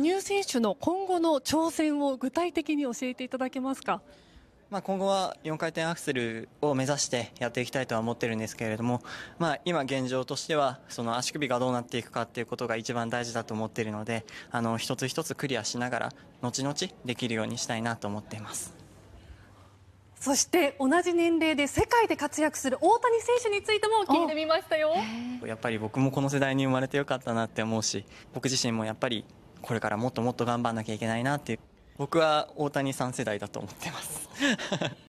羽生選手の今後の挑戦を具体的に教えていただけますか。今後は4回転アクセルを目指してやっていきたいとは思ってるんですけれども、まあ、今現状としてはその足首がどうなっていくかっていうことが一番大事だと思っているのであの一つ一つクリアしながら後々できるようにしたいなと思っていますそして同じ年齢で世界で活躍する大谷選手についても聞いてみましたよやっぱり僕もこの世代に生まれてよかったなって思うし僕自身もやっぱりこれからもっともっと頑張んなきゃいけないなって、僕は大谷さん世代だと思ってます。